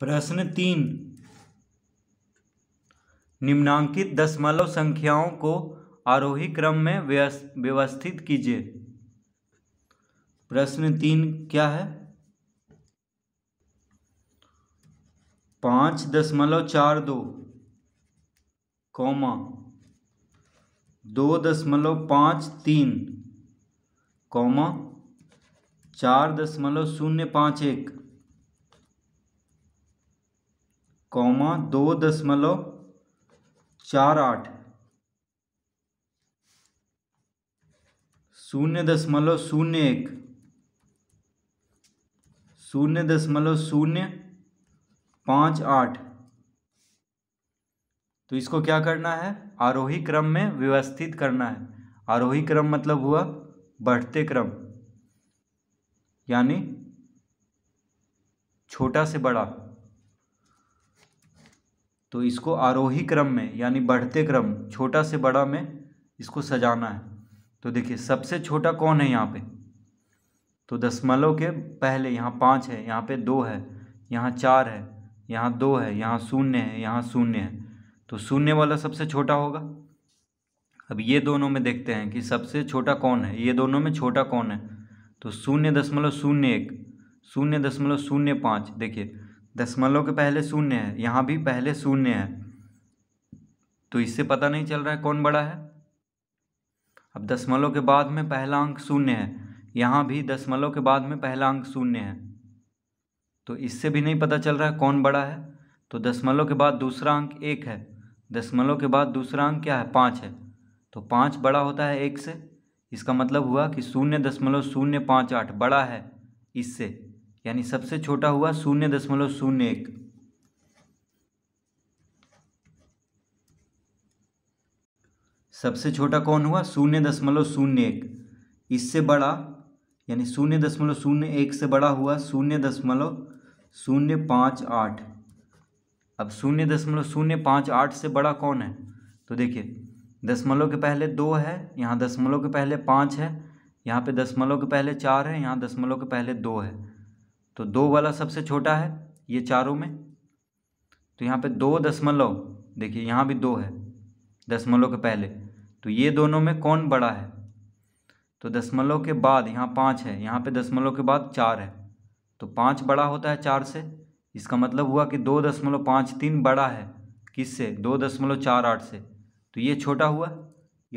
प्रश्न तीन निम्नांकित दशमलव संख्याओं को आरोही क्रम में व्यवस्थित कीजिए प्रश्न तीन क्या है पाँच दशमलव चार दो कौमा दो दशमलव पाँच तीन कौमा चार दशमलव शून्य पाँच एक कौमा दो दशमलव चार आठ शून्य दशमलव शून्य एक शून्य दशमलव शून्य पाँच आठ तो इसको क्या करना है आरोही क्रम में व्यवस्थित करना है आरोही क्रम मतलब हुआ बढ़ते क्रम यानी छोटा से बड़ा तो इसको आरोही क्रम में यानी बढ़ते क्रम छोटा से बड़ा में इसको सजाना है तो देखिए सबसे छोटा कौन है यहाँ पे तो दशमलव के पहले यहाँ पाँच है यहाँ पे दो है यहाँ चार है यहाँ दो है यहाँ शून्य है यहाँ शून्य है तो शून्य वाला सबसे छोटा होगा अब ये दोनों में देखते हैं कि सबसे छोटा कौन है ये दोनों में छोटा कौन है तो शून्य दशमलव शून्य एक शून्य दशमलव शून्य पाँच देखिए दशमलव के पहले शून्य है यहाँ भी पहले शून्य है तो इससे पता नहीं चल रहा है कौन बड़ा है अब दशमलव के बाद में पहला अंक शून्य है यहाँ भी दशमलव के बाद में पहला अंक शून्य है तो इससे भी नहीं पता चल रहा है कौन बड़ा है तो दशमलव के बाद दूसरा अंक एक है दशमलव के बाद दूसरा अंक क्या है पाँच है तो पाँच बड़ा होता है एक से इसका मतलब हुआ कि शून्य दशमलव शून्य पाँच आठ बड़ा है इससे यानी सबसे छोटा हुआ शून्य दशमलव शून्य एक सबसे छोटा कौन हुआ शून्य दशमलव शून्य एक इससे बड़ा यानी शून्य दशमलव शून्य एक से बड़ा हुआ शून्य दशमलव शून्य पाँच आठ अब शून्य दशमलव शून्य पाँच आठ से बड़ा कौन है तो देखिए दशमलव के पहले दो है यहाँ दशमलव के पहले पाँच है यहाँ पे दशमलव के पहले चार है यहाँ दशमलव के पहले दो है तो दो वाला सबसे छोटा है ये चारों में तो यहाँ पे दो दशमलव देखिए यहाँ भी दो है दशमलव के पहले तो ये दोनों में कौन बड़ा है तो दशमलव के बाद यहाँ पाँच है यहाँ पे दशमलव के बाद चार है तो पाँच बड़ा होता है चार से इसका मतलब हुआ कि दो दशमलव पाँच तीन बड़ा है किस से दो दशमलव चार आठ से तो ये छोटा हुआ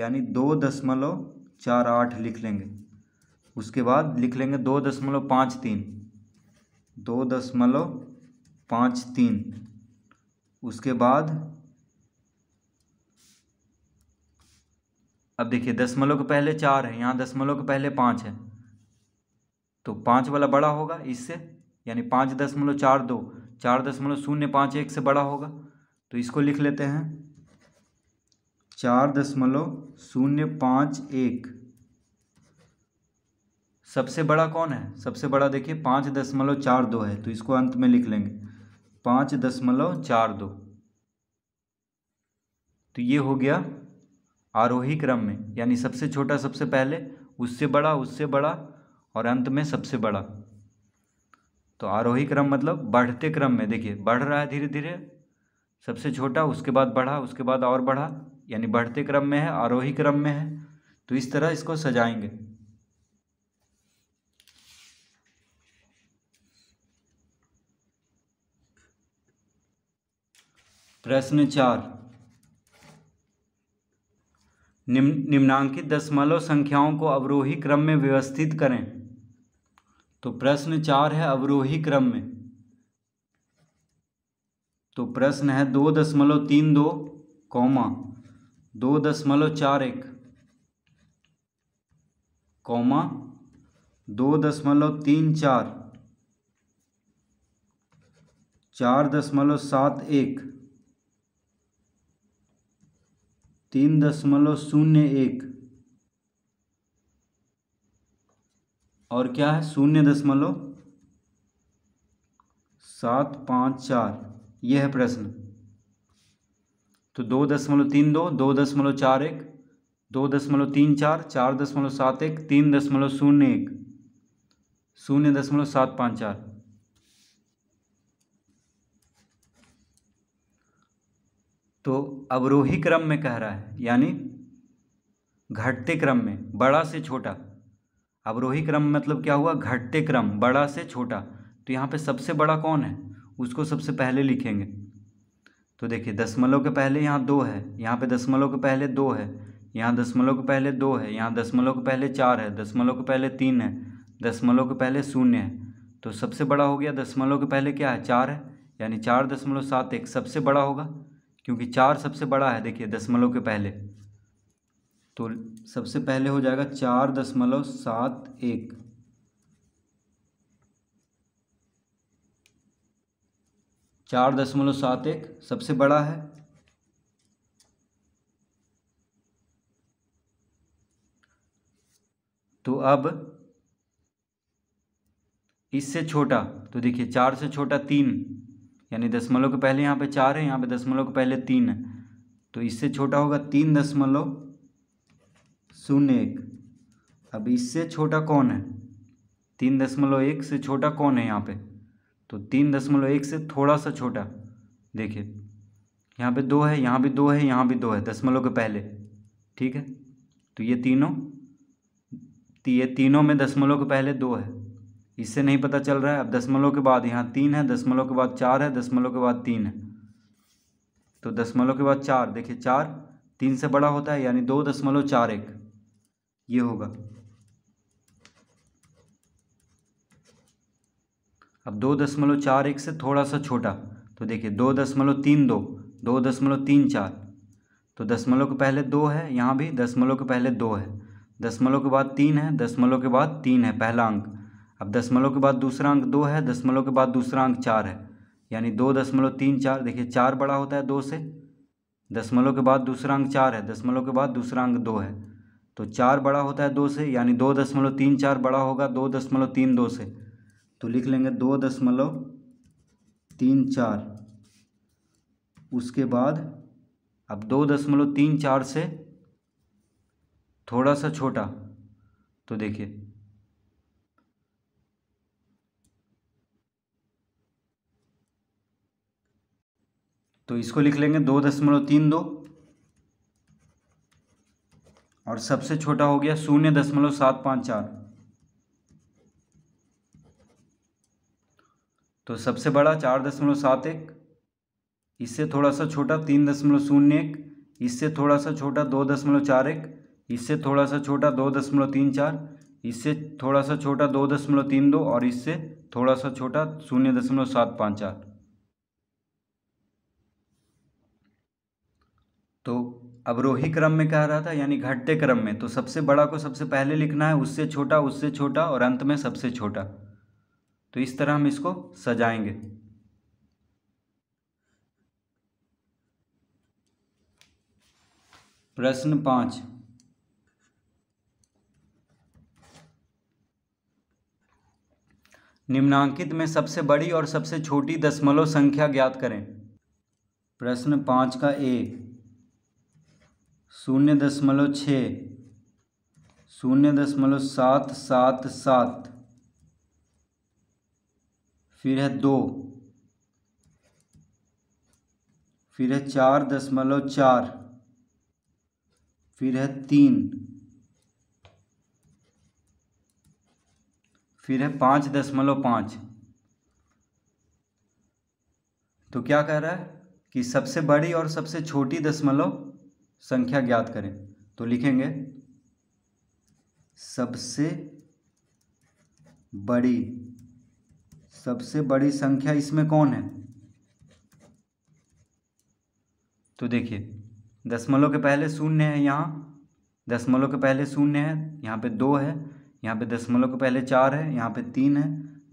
यानी दो दशमलव चार आठ लिख लेंगे उसके बाद लिख लेंगे दो दशमलव पाँच तीन दो दशमलव पाँच तीन उसके बाद अब देखिए दशमलव के पहले चार है यहाँ दशमलव के पहले पाँच है तो पाँच वाला बड़ा होगा इससे यानी पाँच दशमलव चार दो चार दशमलव शून्य पाँच एक से बड़ा होगा तो इसको लिख लेते हैं चार दशमलव शून्य पाँच एक सबसे बड़ा कौन है सबसे बड़ा देखिए पाँच दशमलव चार दो है तो इसको अंत में लिख लेंगे पाँच दशमलव चार दो तो ये हो गया आरोही क्रम में यानी सबसे छोटा सबसे पहले उससे बड़ा उससे बड़ा और अंत में सबसे बड़ा तो आरोही क्रम मतलब बढ़ते क्रम में देखिए बढ़ रहा है धीरे धीरे सबसे छोटा उसके बाद बढ़ा उसके बाद और बढ़ा यानी बढ़ते क्रम में है आरोही क्रम में है तो इस तरह इसको सजाएंगे प्रश्न चार निम्नांकित दशमलव संख्याओं को अवरोही क्रम में व्यवस्थित करें तो प्रश्न चार है अवरोही क्रम में तो प्रश्न है दो दशमलव तीन दो कौमा दो दशमलव चार एक कौमा दो दशमलव तीन चार चार दशमलव सात एक तीन दशमलव शून्य एक और क्या है शून्य दशमलव सात पाँच चार यह है प्रश्न तो दो दशमलव तीन दो दो दशमलव चार एक दो दशमलव तीन चार चार दशमलव सात एक तीन दशमलव शून्य एक शून्य दशमलव सात पाँच चार तो अवरोही क्रम में कह रहा है यानी घटते क्रम में बड़ा से छोटा अवरोही क्रम मतलब क्या हुआ घटते क्रम बड़ा से छोटा तो यहाँ पे सबसे बड़ा कौन है उसको सबसे पहले लिखेंगे तो देखिए दशमलव के पहले यहाँ दो है यहाँ पे दशमलव के पहले दो है यहाँ दशमलव के पहले दो है यहाँ दशमलव के पहले चार है दशमलव के पहले तीन है दशमलव के पहले शून्य है तो सबसे बड़ा हो गया दशमलव के पहले क्या है चार है यानी चार दशमलव सात एक सबसे बड़ा होगा क्योंकि चार सबसे बड़ा है देखिए दशमलव के पहले तो सबसे पहले हो जाएगा चार दशमलव सात एक चार दशमलव सात एक सबसे बड़ा है तो अब इससे छोटा तो देखिए चार से छोटा तीन यानी दशमलव के पहले यहाँ पे चार है यहाँ पे दशमलव के पहले तीन है तो इससे छोटा होगा तीन दशमलव शून्य एक अब इससे छोटा कौन है तीन दशमलव एक से छोटा कौन है यहाँ पे तो तीन दशमलव एक से थोड़ा सा छोटा देखिए यहाँ पे दो है यहाँ भी दो है यहाँ भी दो है दशमलव के पहले ठीक है तो ये तीनों तो ये तीनों में दशमलव के पहले दो है इससे नहीं पता चल रहा है अब दसमलव के बाद यहाँ तीन है दसमलव के बाद चार है दसमलव के बाद तीन है तो दसमलव के बाद चार देखिए चार तीन से बड़ा होता है यानी दो दशमलव चार एक ये होगा अब दो दशमलव चार एक से थोड़ा सा छोटा तो देखिए दो दशमलव तीन दो दो दशमलव तीन चार तो दशमलव के पहले दो है यहाँ भी दशमलव के पहले दो है दशमलव के बाद तीन है दशमलव के बाद तीन है पहला अंक अब दशमलव के बाद दूसरा अंक दो है दशमलव के बाद दूसरा अंक चार है यानी दो दशमलव तीन चार देखिए चार बड़ा होता है दो से दशमलव के बाद दूसरा अंक चार है दशमलव के बाद दूसरा अंक दो है तो चार बड़ा होता है दो से यानी दो दशमलव तीन चार बड़ा होगा दो दशमलव तीन दो से तो लिख लेंगे दो दशमलव तीन चार उसके बाद अब दो दशमलव तीन चार से थोड़ा सा छोटा तो देखिए तो इसको लिख लेंगे दो दशमलव तीन दो और सबसे छोटा हो गया शून्य दशमलव सात पाँच चार तो सबसे बड़ा चार दशमलव सात एक इससे थोड़ा सा छोटा तीन दशमलव शून्य एक इससे थोड़ा सा छोटा दो दशमलव चार एक इससे थोड़ा सा छोटा दो दशमलव तीन चार इससे थोड़ा सा छोटा दो दशमलव तीन दो और इससे थोड़ा सा छोटा शून्य दशमलव सात पाँच चार तो अवरोही क्रम में कह रहा था यानी घटते क्रम में तो सबसे बड़ा को सबसे पहले लिखना है उससे छोटा उससे छोटा और अंत में सबसे छोटा तो इस तरह हम इसको सजाएंगे प्रश्न पाँच निम्नांकित में सबसे बड़ी और सबसे छोटी दशमलव संख्या ज्ञात करें प्रश्न पाँच का ए शून्य दशमलव छ शून्य दशमलव सात सात सात फिर है दो फिर है चार दशमलव चार फिर है तीन फिर है पाँच दशमलव पाँच तो क्या कह रहा है कि सबसे बड़ी और सबसे छोटी दशमलव संख्या ज्ञात करें तो लिखेंगे सबसे बड़ी सबसे बड़ी संख्या इसमें कौन है तो देखिए दशमलव के पहले शून्य है यहाँ दशमलव के पहले शून्य है यहाँ पे दो है यहाँ पे दशमलव के पहले चार है यहाँ पे तीन है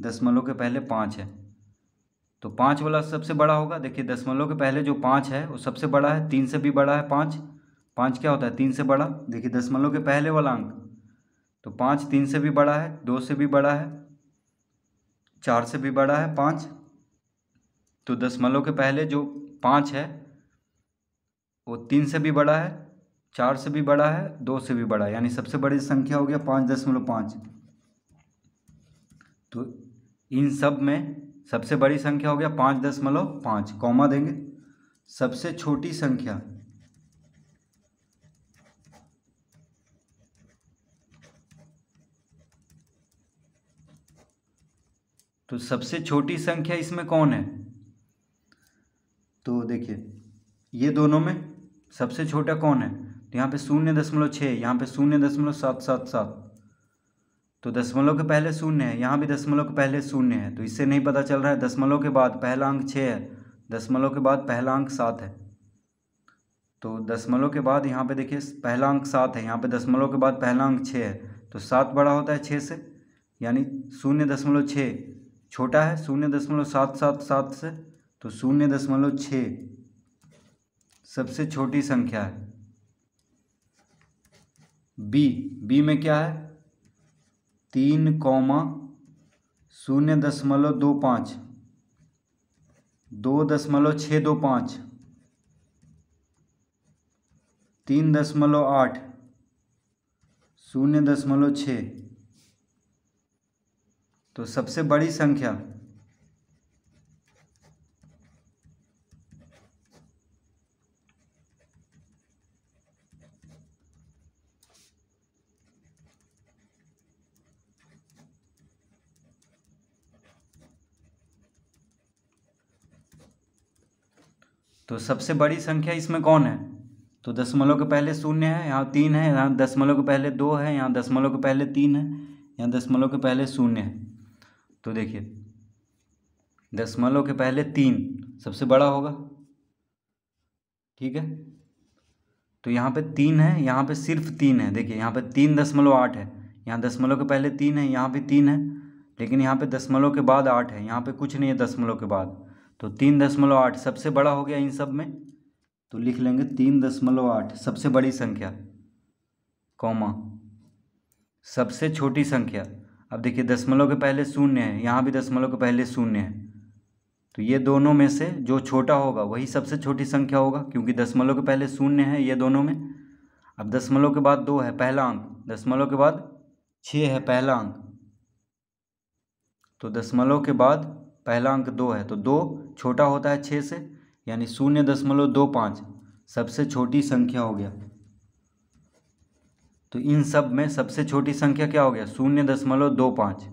दशमलव के पहले पाँच है तो पाँच वाला सबसे बड़ा होगा देखिए दशमलव के पहले जो पाँच है वो सबसे बड़ा है तीन से भी बड़ा है पाँच पाँच क्या होता है तीन से बड़ा देखिए दशमलव के पहले वाला अंक तो पाँच तीन से भी बड़ा है दो से भी बड़ा है चार से भी बड़ा है पाँच तो दशमलव के पहले जो पाँच है वो तीन से भी बड़ा है चार से भी बड़ा है दो से भी बड़ा है यानी सबसे बड़ी संख्या हो गया पाँच दशमलव पाँच तो इन सब में सबसे बड़ी संख्या हो गया पाँच दशमलव पाँच कौमा देंगे सबसे छोटी संख्या तो सबसे छोटी संख्या इसमें कौन है तो देखिए ये दोनों में सबसे छोटा कौन है तो यहाँ पे शून्य दशमलव छः यहाँ पे शून्य दशमलव सात सात सात तो दशमलव के पहले शून्य है यहाँ भी दशमलव के पहले शून्य है तो इससे नहीं पता चल रहा है दशमलव के बाद पहला अंक छः है दशमलव के बाद पहला अंक सात है तो दशमलव के बाद यहाँ पे देखिए पहला अंक सात है यहाँ पे दशमलव के बाद पहला अंक छः है तो सात बड़ा होता है छः से यानी शून्य दशमलव छः छोटा है शून्य दशमलव सात सात सात से तो शून्य दशमलव छ सबसे छोटी संख्या है बी बी में क्या है तीन कौमा शून्य दशमलव दो पाँच दो दशमलव छः दो पाँच तीन दशमलव आठ शून्य दशमलव छः तो सबसे बड़ी संख्या तो सबसे बड़ी संख्या इसमें कौन है तो दशमलव के पहले शून्य है यहाँ तीन है यहाँ दशमलव के पहले दो है यहाँ दशमलव के पहले तीन है यहाँ दशमलव के पहले शून्य है तो देखिए दशमलव के पहले तीन सबसे बड़ा होगा ठीक है तो यहाँ पे तीन है यहाँ पे सिर्फ तीन है देखिए यहाँ पे तीन दशमलव आठ है यहाँ दशमलव के पहले तीन है यहाँ भी तीन है लेकिन यहाँ पे दशमलव के बाद आठ है यहाँ पे कुछ नहीं है दशमलव के बाद तो तीन दशमलव आठ सबसे बड़ा हो गया इन सब में तो लिख लेंगे तीन दशमलव आठ सबसे बड़ी संख्या कौमा सबसे छोटी संख्या अब देखिए दशमलव के पहले शून्य है यहाँ भी दशमलव के पहले शून्य है तो ये दोनों में से जो छोटा होगा वही सबसे छोटी संख्या होगा क्योंकि दशमलव के पहले शून्य है ये दोनों में अब दशमलव के बाद दो है पहला अंक दशमलव के बाद छः है पहला अंक तो दशमलव के बाद पहला अंक दो है तो दो छोटा होता है छः से यानी शून्य दशमलव दो पाँच सबसे छोटी संख्या हो गया तो इन सब में सबसे छोटी संख्या क्या हो गया शून्य दशमलव दो पाँच